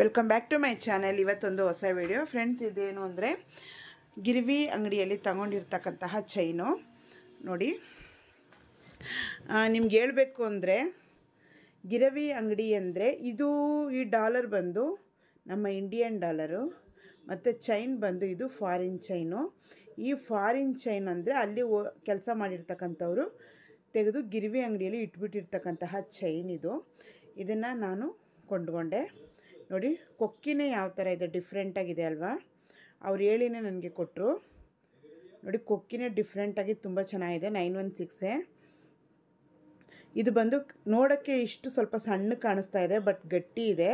welcome back to my channel ಇವತ್ತೊಂದು ಹೊಸ video friends ಇದೇನು ಅಂದರೆ ಗಿರಿವಿ ಅಂಗಡಿಯಲ್ಲಿ ತಗೊಂಡಿರ್ತಕ್ಕಂತಹ ಚೈನು ನೋಡಿ ನಿಮ್ಗೆ ಹೇಳಬೇಕು ಅಂದರೆ ಗಿರವಿ ಅಂಗಡಿ ಅಂದರೆ ಇದು ಈ ಡಾಲರ್ ಬಂದು ನಮ್ಮ ಇಂಡಿಯನ್ ಡಾಲರು ಮತ್ತು ಚೈನ್ ಬಂದು ಇದು ಫಾರಿನ್ ಚೈನು ಈ ಫಾರಿನ್ ಚೈನ್ ಅಂದರೆ ಅಲ್ಲಿ ಕೆಲಸ ಮಾಡಿರ್ತಕ್ಕಂಥವ್ರು ತೆಗೆದು ಗಿರಿವಿ ಅಂಗಡಿಯಲ್ಲಿ ಇಟ್ಬಿಟ್ಟಿರ್ತಕ್ಕಂತಹ ಚೈನ್ ಇದು ಇದನ್ನು ನಾನು ಕೊಂಡ್ಕೊಂಡೆ ನೋಡಿ ಕೊಕ್ಕಿನೇ ಯಾವ ಥರ ಇದೆ ಡಿಫ್ರೆಂಟಾಗಿದೆ ಅಲ್ವಾ ಅವ್ರು ಹೇಳಿನೇ ನನಗೆ ಕೊಟ್ಟರು ನೋಡಿ ಕೊಕ್ಕಿನೇ ಡಿಫ್ರೆಂಟಾಗಿ ತುಂಬ ಚೆನ್ನಾಗಿದೆ ನೈನ್ ಒನ್ ಸಿಕ್ಸೇ ಇದು ಬಂದು ನೋಡೋಕ್ಕೆ ಇಷ್ಟು ಸ್ವಲ್ಪ ಸಣ್ಣ ಕಾಣಿಸ್ತಾ ಇದೆ ಬಟ್ ಗಟ್ಟಿ ಇದೆ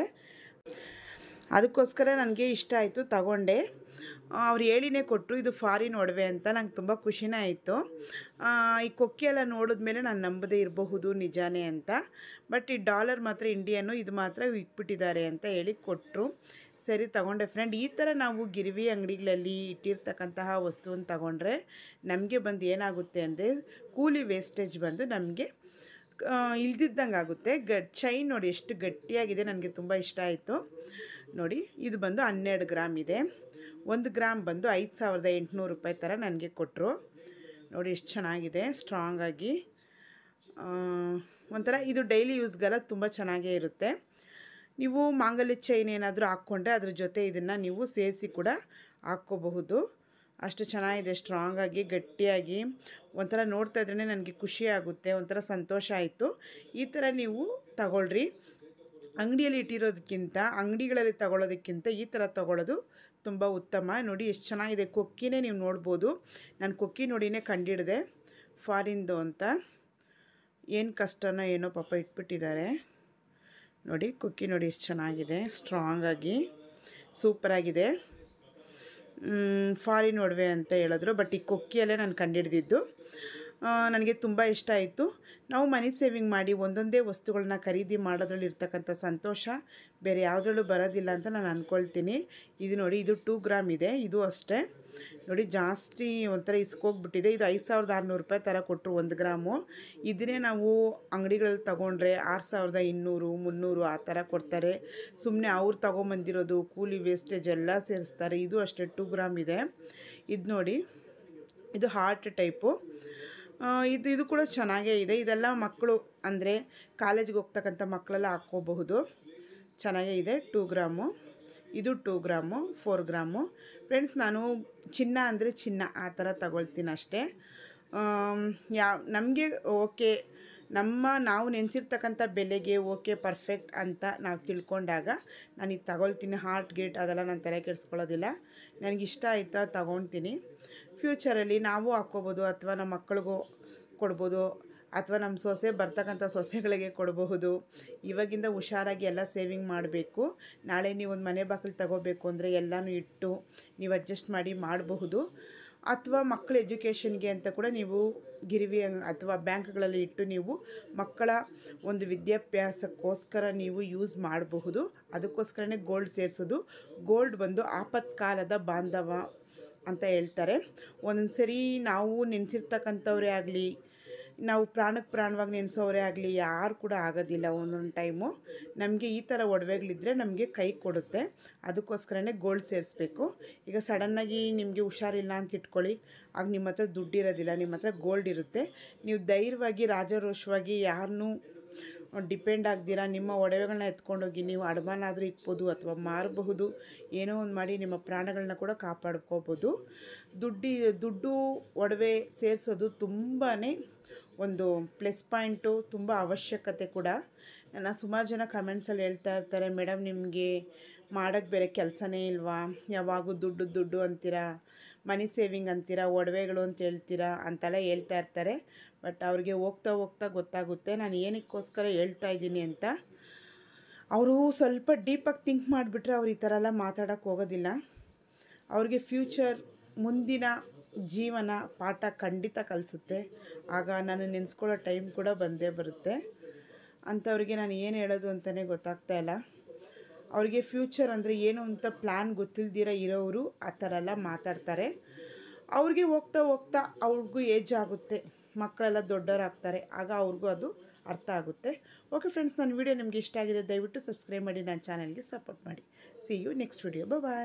ಅದಕ್ಕೋಸ್ಕರ ನನಗೆ ಇಷ್ಟ ಆಯಿತು ತಗೊಂಡೆ ಅವ್ರು ಹೇಳಿನೇ ಕೊಟ್ಟರು ಇದು ಫಾರಿನ್ ಒಡವೆ ಅಂತ ನಂಗೆ ತುಂಬ ಖುಷಿನೇ ಆಯಿತು ಈ ಕೊಕ್ಕೆ ಎಲ್ಲ ನೋಡಿದ್ಮೇಲೆ ನಾನು ನಂಬದೇ ಇರಬಹುದು ನಿಜಾನೇ ಅಂತ ಬಟ್ ಈ ಡಾಲರ್ ಮಾತ್ರ ಇಂಡಿಯನ್ನು ಇದು ಮಾತ್ರ ಇಟ್ಬಿಟ್ಟಿದ್ದಾರೆ ಅಂತ ಹೇಳಿ ಕೊಟ್ಟರು ಸರಿ ತಗೊಂಡೆ ಫ್ರೆಂಡ್ ಈ ಥರ ನಾವು ಗಿರಿವಿ ಅಂಗಡಿಗಳಲ್ಲಿ ಇಟ್ಟಿರ್ತಕ್ಕಂತಹ ವಸ್ತುವನ್ನು ತಗೊಂಡ್ರೆ ನಮಗೆ ಬಂದು ಏನಾಗುತ್ತೆ ಅಂದರೆ ಕೂಲಿ ವೇಸ್ಟೇಜ್ ಬಂದು ನಮಗೆ ಇಲ್ದಿದ್ದಂಗೆ ಆಗುತ್ತೆ ಗಟ್ ಚೈನ್ ನೋಡಿ ಎಷ್ಟು ಗಟ್ಟಿಯಾಗಿದೆ ನನಗೆ ತುಂಬ ಇಷ್ಟ ಆಯಿತು ನೋಡಿ ಇದು ಬಂದು ಹನ್ನೆರಡು ಗ್ರಾಮ್ ಇದೆ ಒಂದು ಗ್ರಾಮ್ ಬಂದು ಐದು ಸಾವಿರದ ಎಂಟುನೂರು ರೂಪಾಯಿ ಥರ ನನಗೆ ಕೊಟ್ಟರು ನೋಡಿ ಎಷ್ಟು ಚೆನ್ನಾಗಿದೆ ಸ್ಟ್ರಾಂಗಾಗಿ ಒಂಥರ ಇದು ಡೈಲಿ ಯೂಸ್ಗೆಲ್ಲ ತುಂಬ ಚೆನ್ನಾಗೇ ಇರುತ್ತೆ ನೀವು ಮಾಂಗಲ್ಯ ಚೈನ್ ಏನಾದರೂ ಹಾಕ್ಕೊಂಡ್ರೆ ಅದ್ರ ಜೊತೆ ಇದನ್ನು ನೀವು ಸೇರಿಸಿ ಕೂಡ ಹಾಕ್ಕೋಬಹುದು ಅಷ್ಟು ಚೆನ್ನಾಗಿದೆ ಸ್ಟ್ರಾಂಗಾಗಿ ಗಟ್ಟಿಯಾಗಿ ಒಂಥರ ನೋಡ್ತಾ ಇದ್ರೇ ನನಗೆ ಖುಷಿ ಆಗುತ್ತೆ ಒಂಥರ ಸಂತೋಷ ಆಯಿತು ಈ ಥರ ನೀವು ತಗೊಳ್ರಿ ಅಂಗಡಿಯಲ್ಲಿ ಇಟ್ಟಿರೋದಕ್ಕಿಂತ ಅಂಗಡಿಗಳಲ್ಲಿ ತಗೊಳ್ಳೋದಕ್ಕಿಂತ ಈ ಥರ ತಗೊಳ್ಳೋದು ತುಂಬ ಉತ್ತಮ ನೋಡಿ ಎಷ್ಟು ಚೆನ್ನಾಗಿದೆ ಕೊಕ್ಕಿನೇ ನೀವು ನೋಡ್ಬೋದು ನಾನು ಕೊಕ್ಕಿ ನೋಡಿನೇ ಕಂಡಿಡಿದೆ ಫಾರಿಂದು ಅಂತ ಏನು ಕಷ್ಟನೋ ಏನೋ ಪಾಪ ಇಟ್ಬಿಟ್ಟಿದ್ದಾರೆ ನೋಡಿ ಕುಕ್ಕಿ ನೋಡಿ ಎಷ್ಟು ಚೆನ್ನಾಗಿದೆ ಸ್ಟ್ರಾಂಗಾಗಿ ಸೂಪರಾಗಿದೆ ಫಾರಿನ್ ಒಡವೆ ಅಂತ ಹೇಳಿದ್ರು ಬಟ್ ಈ ಕೊಕ್ಕಿಯಲ್ಲೇ ನಾನು ಕಂಡಿಡ್ದಿದ್ದು ನನಗೆ ತುಂಬ ಇಷ್ಟ ಆಯಿತು ನಾವು ಮನಿ ಸೇವಿಂಗ್ ಮಾಡಿ ಒಂದೊಂದೇ ವಸ್ತುಗಳನ್ನ ಖರೀದಿ ಮಾಡೋದ್ರಲ್ಲಿ ಇರ್ತಕ್ಕಂಥ ಸಂತೋಷ ಬೇರೆ ಯಾವುದ್ರಲ್ಲೂ ಬರೋದಿಲ್ಲ ಅಂತ ನಾನು ಅಂದ್ಕೊಳ್ತೀನಿ ಇದು ನೋಡಿ ಇದು ಟೂ ಗ್ರಾಮ್ ಇದೆ ಇದು ಅಷ್ಟೇ ನೋಡಿ ಜಾಸ್ತಿ ಒಂಥರ ಇಸ್ಕೋಗ್ಬಿಟ್ಟಿದೆ ಇದು ಐದು ಸಾವಿರದ ಆರುನೂರು ರೂಪಾಯಿ ಥರ ಕೊಟ್ಟರು ಒಂದು ಗ್ರಾಮು ಇದನ್ನೇ ನಾವು ಅಂಗಡಿಗಳಲ್ಲಿ ತೊಗೊಂಡ್ರೆ ಆರು ಸಾವಿರದ ಇನ್ನೂರು ಮುನ್ನೂರು ಆ ಥರ ಕೊಡ್ತಾರೆ ಸುಮ್ಮನೆ ಅವ್ರು ತೊಗೊಂಬಂದಿರೋದು ಕೂಲಿ ವೇಸ್ಟೇಜ್ ಎಲ್ಲ ಸೇರಿಸ್ತಾರೆ ಇದು ಅಷ್ಟೇ ಟೂ ಗ್ರಾಮ್ ಇದೆ ಇದು ನೋಡಿ ಇದು ಹಾರ್ಟ್ ಟೈಪು ಇದು ಇದು ಕೂಡ ಚೆನ್ನಾಗೇ ಇದೆ ಇದೆಲ್ಲ ಮಕ್ಕಳು ಅಂದರೆ ಕಾಲೇಜಿಗೆ ಹೋಗ್ತಕ್ಕಂಥ ಮಕ್ಕಳೆಲ್ಲ ಹಾಕ್ಕೋಬಹುದು ಚೆನ್ನಾಗೇ ಇದೆ ಟೂ ಗ್ರಾಮು ಇದು two gram four gram friends ನಾನು ಚಿನ್ನ ಅಂದರೆ ಚಿನ್ನ ಆ ಥರ ತಗೊಳ್ತೀನಿ ಅಷ್ಟೇ ಯಾವ ನಮಗೆ ಓಕೆ ನಮ್ಮ ನಾವು ನೆನೆಸಿರ್ತಕ್ಕಂಥ ಬೆಲೆಗೆ ಓಕೆ ಪರ್ಫೆಕ್ಟ್ ಅಂತ ನಾವು ತಿಳ್ಕೊಂಡಾಗ ನಾನು ಇದು ತಗೊಳ್ತೀನಿ ಹಾರ್ಟ್ ಗೇಟ್ ಅದೆಲ್ಲ ನಾನು ತಲೆ ಕೆಡಿಸ್ಕೊಳ್ಳೋದಿಲ್ಲ ನನಗಿಷ್ಟ ಆಯಿತಾ ತಗೊಳ್ತೀನಿ ಫ್ಯೂಚರಲ್ಲಿ ನಾವು ಹಾಕ್ಕೋಬೋದು ಅಥವಾ ನಮ್ಮ ಮಕ್ಕಳಿಗೂ ಕೊಡ್ಬೋದು ಅಥವಾ ನಮ್ಮ ಸೊಸೆ ಬರ್ತಕ್ಕಂಥ ಸೊಸೆಗಳಿಗೆ ಕೊಡಬಹುದು ಇವಾಗಿಂದ ಹುಷಾರಾಗಿ ಎಲ್ಲ ಸೇವಿಂಗ್ ಮಾಡಬೇಕು ನಾಳೆ ನೀವು ಒಂದು ಮನೆ ಬಾಗಿಲು ತಗೋಬೇಕು ಅಂದರೆ ಎಲ್ಲನೂ ಇಟ್ಟು ನೀವು ಅಡ್ಜಸ್ಟ್ ಮಾಡಿ ಮಾಡಬಹುದು ಅಥವಾ ಮಕ್ಕಳ ಎಜುಕೇಷನ್ಗೆ ಅಂತ ಕೂಡ ನೀವು ಗಿರಿವಿ ಅಥವಾ ಬ್ಯಾಂಕ್ಗಳಲ್ಲಿ ಇಟ್ಟು ನೀವು ಮಕ್ಕಳ ಒಂದು ವಿದ್ಯಾಭ್ಯಾಸಕ್ಕೋಸ್ಕರ ನೀವು ಯೂಸ್ ಮಾಡಬಹುದು ಅದಕ್ಕೋಸ್ಕರನೇ ಗೋಲ್ಡ್ ಸೇರಿಸೋದು ಗೋಲ್ಡ್ ಬಂದು ಆಪತ್ಕಾಲದ ಬಾಂಧವ ಅಂತ ಹೇಳ್ತಾರೆ ಒಂದೊಂದು ಸರಿ ನಾವು ನೆನೆಸಿರ್ತಕ್ಕಂಥವ್ರೇ ಆಗಲಿ ನಾವು ಪ್ರಾಣಕ್ಕೆ ಪ್ರಾಣವಾಗಿ ನೆನೆಸೋರೇ ಆಗಲಿ ಯಾರು ಕೂಡ ಆಗೋದಿಲ್ಲ ಒಂದೊಂದು ಟೈಮು ನಮಗೆ ಈ ಥರ ಒಡವೆಗಳಿದ್ದರೆ ನಮಗೆ ಕೈ ಕೊಡುತ್ತೆ ಅದಕ್ಕೋಸ್ಕರನೇ ಗೋಲ್ಡ್ ಸೇರಿಸ್ಬೇಕು ಈಗ ಸಡನ್ನಾಗಿ ನಿಮಗೆ ಹುಷಾರಿಲ್ಲ ಅಂತ ಇಟ್ಕೊಳ್ಳಿ ಆಗ ನಿಮ್ಮ ಹತ್ರ ದುಡ್ಡಿರೋದಿಲ್ಲ ನಿಮ್ಮ ಹತ್ರ ಗೋಲ್ಡ್ ಇರುತ್ತೆ ನೀವು ಧೈರ್ಯವಾಗಿ ರಾಜಾರೋಷವಾಗಿ ಯಾರನ್ನೂ ಡಿಪೆಂಡ್ ಆಗ್ದಿರಾ ನಿಮ್ಮ ಒಡವೆಗಳನ್ನ ಎತ್ಕೊಂಡೋಗಿ ನೀವು ಅಡಮಾನ ಆದರೂ ಇಕ್ಬೋದು ಅಥವಾ ಮಾರಬಹುದು ಏನೋ ಒಂದು ಮಾಡಿ ನಿಮ್ಮ ಪ್ರಾಣಗಳನ್ನ ಕೂಡ ಕಾಪಾಡ್ಕೋಬೋದು ದುಡ್ಡಿ ದುಡ್ಡು ಒಡವೆ ಸೇರಿಸೋದು ತುಂಬಾ ಒಂದು ಪ್ಲಸ್ ಪಾಯಿಂಟು ತುಂಬ ಅವಶ್ಯಕತೆ ಕೂಡ ನಾನು ಸುಮಾರು ಜನ ಕಮೆಂಟ್ಸಲ್ಲಿ ಹೇಳ್ತಾ ಇರ್ತಾರೆ ಮೇಡಮ್ ನಿಮಗೆ ಮಾಡೋಕ್ಕೆ ಬೇರೆ ಕೆಲಸನೇ ಇಲ್ವಾ ಯಾವಾಗೂ ದುಡ್ಡು ದುಡ್ಡು ಅಂತೀರಾ ಮನಿ ಸೇವಿಂಗ್ ಅಂತೀರಾ ಒಡವೆಗಳು ಅಂತ ಹೇಳ್ತೀರಾ ಅಂತೆಲ್ಲ ಹೇಳ್ತಾ ಇರ್ತಾರೆ ಬಟ್ ಅವ್ರಿಗೆ ಹೋಗ್ತಾ ಹೋಗ್ತಾ ಗೊತ್ತಾಗುತ್ತೆ ನಾನು ಏನಕ್ಕೋಸ್ಕರ ಹೇಳ್ತಾ ಇದ್ದೀನಿ ಅಂತ ಅವರು ಸ್ವಲ್ಪ ಡೀಪಾಗಿ ಥಿಂಕ್ ಮಾಡಿಬಿಟ್ರೆ ಅವ್ರು ಈ ಥರ ಎಲ್ಲ ಮಾತಾಡೋಕ್ಕೆ ಹೋಗೋದಿಲ್ಲ ಅವ್ರಿಗೆ ಫ್ಯೂಚರ್ ಮುಂದಿನ ಜೀವನ ಪಾಠ ಖಂಡಿತ ಕಲಿಸುತ್ತೆ ಆಗ ನಾನು ನೆನೆಸ್ಕೊಳ್ಳೋ ಟೈಮ್ ಕೂಡ ಬಂದೇ ಬರುತ್ತೆ ಅಂಥವ್ರಿಗೆ ನಾನು ಏನು ಹೇಳೋದು ಅಂತಲೇ ಗೊತ್ತಾಗ್ತಾ ಇಲ್ಲ ಅವ್ರಿಗೆ ಫ್ಯೂಚರ್ ಅಂದರೆ ಏನು ಅಂತ ಪ್ಲ್ಯಾನ್ ಗೊತ್ತಿಲ್ದಿರ ಇರೋರು ಆ ಥರ ಎಲ್ಲ ಮಾತಾಡ್ತಾರೆ ಅವ್ರಿಗೆ ಹೋಗ್ತಾ ಹೋಗ್ತಾ ಅವ್ರಿಗೂ ಏಜ್ ಆಗುತ್ತೆ ಮಕ್ಕಳೆಲ್ಲ ದೊಡ್ಡವರಾಗ್ತಾರೆ ಆಗ ಅವ್ರಿಗೂ ಅದು ಅರ್ಥ ಆಗುತ್ತೆ ಓಕೆ ಫ್ರೆಂಡ್ಸ್ ನನ್ನ ವೀಡಿಯೋ ನಿಮಗೆ ಇಷ್ಟ ಆಗಿದೆ ದಯವಿಟ್ಟು ಸಬ್ಸ್ಕ್ರೈಬ್ ಮಾಡಿ ನನ್ನ ಚಾನಲ್ಗೆ ಸಪೋರ್ಟ್ ಮಾಡಿ see you next video bye